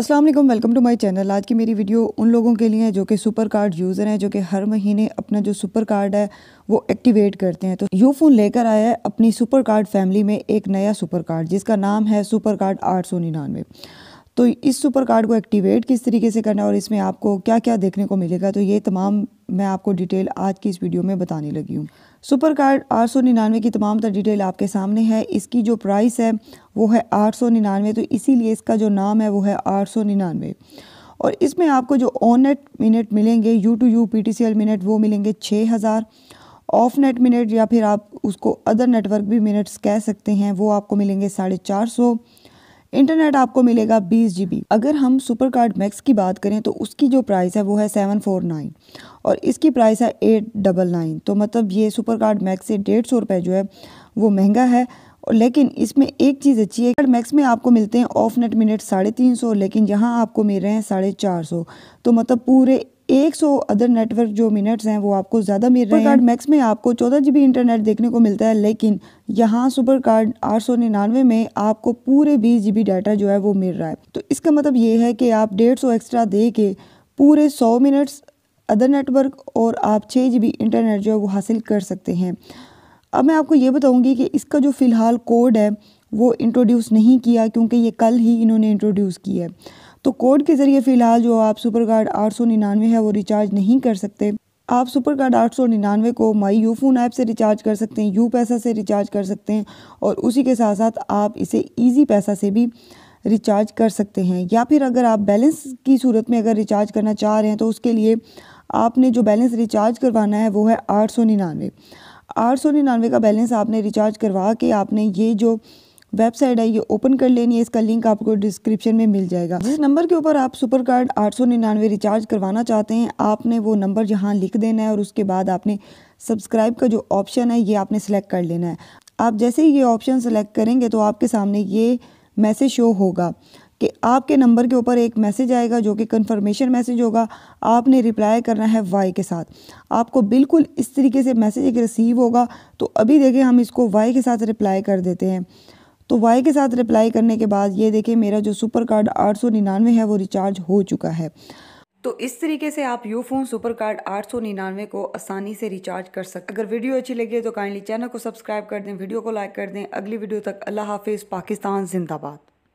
अस्सलाम वालेकुम welcome to my channel आज की मेरी वीडियो उन लोगों के लिए है जो कि सुपर कार्ड यूज़र हैं जो कि हर महीने अपना जो सुपर कार्ड है वो एक्टिवेट करते हैं तो यू फ़ोन लेकर आया है अपनी सुपर कार्ड फैमिली में एक नया सुपर कार्ड जिसका नाम है सुपर कार्ड आठ सौ निन्यानवे तो इस सुपर कार्ड को एक्टिवेट किस तरीके से करना है और इसमें आपको क्या क्या देखने को मिलेगा तो ये तमाम मैं आपको डिटेल आज की इस वीडियो में बताने लगी हूँ सुपर कार्ड आठ सौ निन्यानवे की तमाम तर डिटेल आपके सामने है इसकी जो प्राइस है वो है आठ सौ निन्यानवे तो इसीलिए इसका जो नाम है वो है आठ सौ निन्यानवे और इसमें आपको जो ऑन नेट मिनट मिलेंगे U two U P T C L minute वो मिलेंगे छः हज़ार ऑफ नेट मिनट या फिर आप उसको अदर नेटवर्क भी मिनट्स कह सकते हैं वो आपको मिलेंगे साढ़े चार सौ इंटरनेट आपको मिलेगा बीस जी अगर हम सुपर कार्ड मैक्स की बात करें तो उसकी जो प्राइस है वो है सेवन फोर नाइन और इसकी प्राइस है एट डबल नाइन तो मतलब ये सुपर कार्ड मैक्स से डेढ़ सौ रुपये जो है वो महंगा है लेकिन इसमें एक चीज़ अच्छी है मैक्स में आपको मिलते हैं ऑफ नेट मिनट साढ़े तीन सौ लेकिन यहाँ आपको मिल रहे हैं साढ़े चार सौ तो मतलब पूरे एक सौ अदर नेटवर्क जो मिनट्स हैं वो आपको ज़्यादा मिल रहे हैं मैक्स में आपको चौदह जी इंटरनेट देखने को मिलता है लेकिन यहाँ सुपर कार्ड आठ सौ निन्यानवे में आपको पूरे बीस जी डाटा जो है वो मिल रहा है तो इसका मतलब ये है कि आप डेढ़ सौ एक्स्ट्रा दे के पूरे सौ मिनट्स अदर नेटवर्क और आप छः जी इंटरनेट जो है वो हासिल कर सकते हैं अब मैं आपको ये बताऊंगी कि इसका जो फ़िलहाल कोड है वो इंट्रोड्यूस नहीं किया क्योंकि ये कल ही इन्होंने इंट्रोड्यूस किया है तो कोड के ज़रिए फ़िलहाल जो आप सुपर कार्ड आठ सौ निन्यानवे है वो रिचार्ज नहीं कर सकते आप सुपर कार्ड आठ सौ निन्यानवे को माई यू फ़ोन ऐप से रिचार्ज कर सकते हैं यू पैसा से रिचार्ज कर सकते हैं और उसी के साथ साथ आप इसे ईजी पैसा से भी रिचार्ज कर सकते हैं या फिर अगर आप बैलेंस की सूरत में अगर रिचार्ज करना चाह रहे हैं तो उसके लिए आपने जो बैलेंस रिचार्ज करवाना है वो है आठ सौ निन्यानवे आठ सौ निन्यानवे का बैलेंस आपने रिचार्ज करवा के आपने ये जो वेबसाइट है ये ओपन कर लेनी है इसका लिंक आपको डिस्क्रिप्शन में मिल जाएगा जिस नंबर के ऊपर आप सुपर कार्ड आठ रिचार्ज करवाना चाहते हैं आपने वो नंबर यहाँ लिख देना है और उसके बाद आपने सब्सक्राइब का जो ऑप्शन है ये आपने सेलेक्ट कर लेना है आप जैसे ही ये ऑप्शन सेलेक्ट करेंगे तो आपके सामने ये मैसेज शो होगा कि आपके नंबर के ऊपर एक मैसेज आएगा जो कि कंफर्मेशन मैसेज होगा आपने रिप्लाई करना है वाई के साथ आपको बिल्कुल इस तरीके से मैसेज एक रिसीव होगा तो अभी देखें हम इसको वाई के साथ रिप्लाई कर देते हैं तो वाई के साथ रिप्लाई करने के बाद ये देखें मेरा जो सुपर कार्ड आठ सौ निन्यानवे है वो रिचार्ज हो चुका है तो इस तरीके से आप यू फोन सुपर कार्ड आठ सौ निन्यानवे को आसानी से रिचार्ज कर सकते अगर वीडियो अच्छी लगी है तो काइंडली चैनल को सब्सक्राइब कर दें वीडियो को लाइक कर दें अगली वीडियो तक अल्लाह हाफिज़ पाकिस्तान जिंदाबाद